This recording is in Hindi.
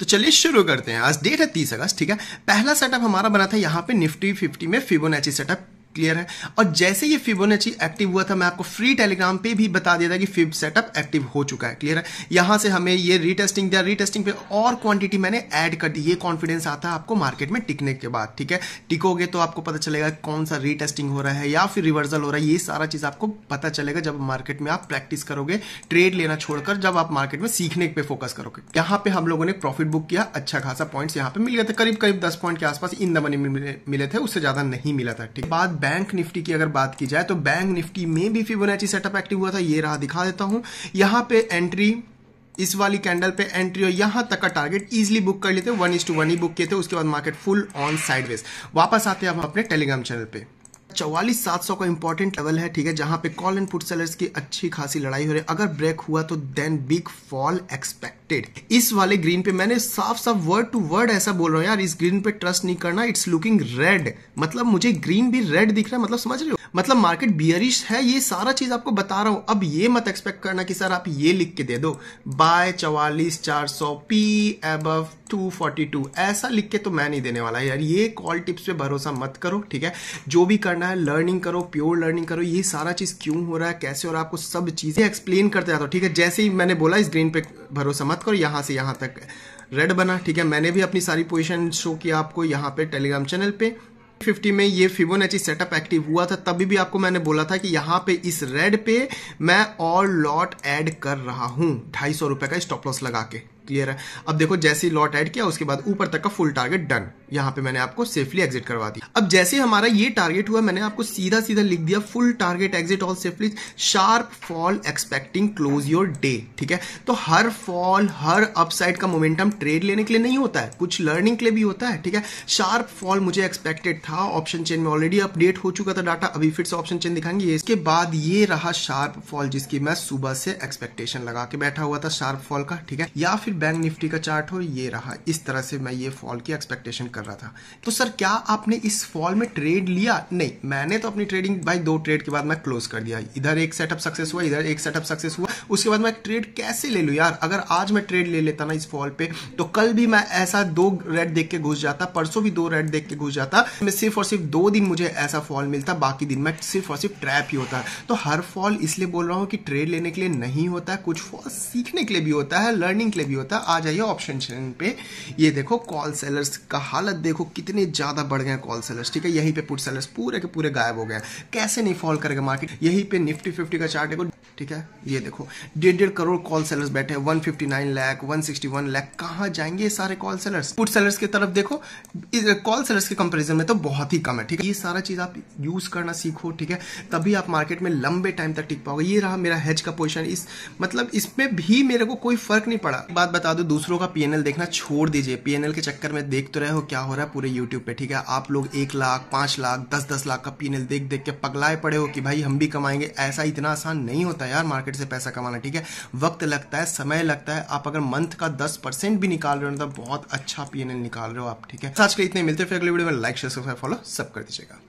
तो चलिए शुरू करते हैं आज डेट है तीस अगस्त ठीक है पहला सेटअप हमारा बना था यहाँ पे निफ्टी फिफ्टी में फिबोनाची सेटअप क्लियर है और जैसे ये फिबोनाची एक्टिव हुआ था मैं आपको फ्री टेलीग्राम पे भी बता दिया था कि फिब सेटअप एक्टिव हो चुका है क्लियर है यहां से हमें ये रीटेस्टिंग दिया रीटेस्टिंग पे और क्वांटिटी मैंने ऐड कर दी ये कॉन्फिडेंस आता है आपको मार्केट में टिकने के बाद ठीक है टिकोगे तो आपको पता चलेगा कौन सा रीटेस्टिंग हो रहा है या फिर रिवर्सल हो रहा है ये सारा चीज आपको पता चलेगा जब मार्केट में आप प्रैक्टिस करोगे ट्रेड लेना छोड़कर जब आप मार्केट में सीखने पर फोकस करोगे यहां पर हम लोगों ने प्रॉफिट बुक किया अच्छा खासा पॉइंट यहाँ पे मिल गया था करीब करीब दस पॉइंट के आसपास इन द मनी मिले थे उससे ज्यादा नहीं मिला था ठीक बाद बैंक निफ्टी की अगर बात की जाए तो बैंक निफ्टी में भी फिबोनाची सेटअप एक्टिव हुआ था ये रहा दिखा देता हूं यहां पे एंट्री इस वाली कैंडल पे एंट्री और यहां तक का टारगेट इजीली बुक कर लेते वन इज टू वन ही बुक किए थे उसके बाद मार्केट फुल ऑन साइडवेज वापस आते हैं हम अपने टेलीग्राम चैनल पे चौवालीस सात सौ का इंपॉर्टेंट लेवल है ठीक है जहां पे कॉल एंड पुट सेलर्स की अच्छी खासी लड़ाई हो रही है अगर ब्रेक हुआ तो देन बिग फॉल एक्सपेक्टेड इस वाले ग्रीन पे मैंने साफ साफ वर्ड टू वर्ड ऐसा बोल रहा हूं यार इस ग्रीन पे ट्रस्ट नहीं करना इट्स लुकिंग रेड मतलब मुझे ग्रीन भी रेड दिख रहा है मतलब समझ रहे हो मतलब मार्केट बियरिश है ये सारा चीज आपको बता रहा हूं अब ये मत एक्सपेक्ट करना कि सर आप ये लिख के दे दो बाय चवालीस चार सौ पी एब टू फोर्टी टू ऐसा लिख के तो मैं नहीं देने वाला यार ये कॉल टिप्स पे भरोसा मत करो ठीक है जो भी करना है लर्निंग करो प्योर लर्निंग करो ये सारा चीज क्यों हो रहा है कैसे और आपको सब चीजें एक्सप्लेन करते जाता हूँ ठीक है जैसे ही मैंने बोला इस ग्रीन पे भरोसा मत करो यहां से यहाँ तक रेड बना ठीक है मैंने भी अपनी सारी पोजिशन शो किया आपको यहाँ पे टेलीग्राम चैनल पे फिफ्टी में ये फिबोनाची सेटअप एक्टिव हुआ था तभी भी आपको मैंने बोला था कि यहाँ पे इस रेड पे मैं और लॉट ऐड कर रहा हूँ ढाई सौ रुपए का स्टॉप लॉस लगा के क्लियर है अब देखो जैसे ही लॉट ऐड किया उसके बाद ऊपर तक का फुल टारगेट डन यहाँ पे मैंने आपको सेफली एग्जिट करवा दी अब जैसे हमारा ये टारगेट हुआ मैंने आपको सीधा सीधा लिख दिया full target exit all safely sharp fall expecting close your day ठीक है तो हर फॉल हर अपसाइड का मोमेंटम ट्रेड लेने के लिए नहीं होता है कुछ लर्निंग के लिए भी होता है ठीक है शार्प फॉल मुझे एक्सपेक्टेड था ऑप्शन चेन में ऑलरेडी अपडेट हो चुका था डाटा अभी फिर से ऑप्शन चेन दिखाएंगे इसके बाद ये रहा शार्प फॉल जिसकी मैं सुबह से एक्सपेक्टेशन लगा के बैठा हुआ था शार्प फॉल का ठीक है या फिर बैंक निफ्टी का चार्ट हो ये रहा इस तरह से मैं ये फॉल की एक्सपेक्टेशन कर रहा था तो सर क्या आपने इस फॉल में ट्रेड लिया नहीं मैंने तो अपनी ट्रेडिंग भाई दो ट्रेड के बाद मैं क्लोज कर दिया इधर एक सेटअप सक्सेस हुआ इधर एक सेटअप सक्सेस हुआ उसके बाद मैं ट्रेड कैसे ले लू यार अगर आज मैं ट्रेड ले लेता ना इस फॉल पे तो कल भी मैं ऐसा दो रेड देख के घुस जाता परसों भी दो रेड देख के घुस जाता मैं सिर्फ और सिर्फ दो दिन मुझे ऐसा फॉल मिलता बाकी दिन मैं सिर्फ और सिर्फ ट्रैप ही होता तो हर फॉल इसलिए बोल रहा हूँ कि ट्रेड लेने के लिए नहीं होता कुछ फॉल सीखने के लिए भी होता है लर्निंग के लिए भी होता है करता आ जाइए ऑप्शन छः पे ये देखो कॉल सेलर्स का हालत देखो कितने ज़्यादा बढ़ गए कॉल सेलर्स ठीक है यहीं पे पुट सेलर्स पूरे के पूरे गायब हो गए कैसे नहीं फॉल करेगा मार्केट यहीं पे निफ्टी फिफ्टी का चार्ट देखो ठीक है ये देखो डेढ़ डेढ़ करोड़ कॉल सेलर्स बैठे हैं 159 लाख 161 लाख कहाँ जाएंगे ये सारे कॉल सेलर्स पुट सेलर्स की तरफ देखो कॉल सेलर्स के कंपैरिजन में तो बहुत ही कम है ठीक है ये सारा चीज आप यूज करना सीखो ठीक है तभी आप मार्केट में लंबे टाइम तक टिक पाओगे ये रहा मेरा हेज का पोजिशन इस मतलब इसमें भी मेरे को कोई फर्क नहीं पड़ा बात बता दो दूसरों का पीएनएल देखना छोड़ दीजिए पीएनएल के चक्कर में देख तो रहे हो क्या हो रहा है पूरे यूट्यूब पे ठीक है आप लोग एक लाख पांच लाख दस दस लाख का पीएनएल देख देख के पगलाए पड़े हो कि भाई हम भी कमाएंगे ऐसा इतना आसान नहीं होता है है यार मार्केट से पैसा कमाना ठीक है वक्त लगता है समय लगता है आप अगर मंथ का दस परसेंट भी निकाल रहे हो ना तो बहुत अच्छा पी निकाल रहे हो आप ठीक है आज के इतने मिलते फिर अगले वीडियो में लाइक शेयर सब्सक्राइब फॉलो सब कर दीजिएगा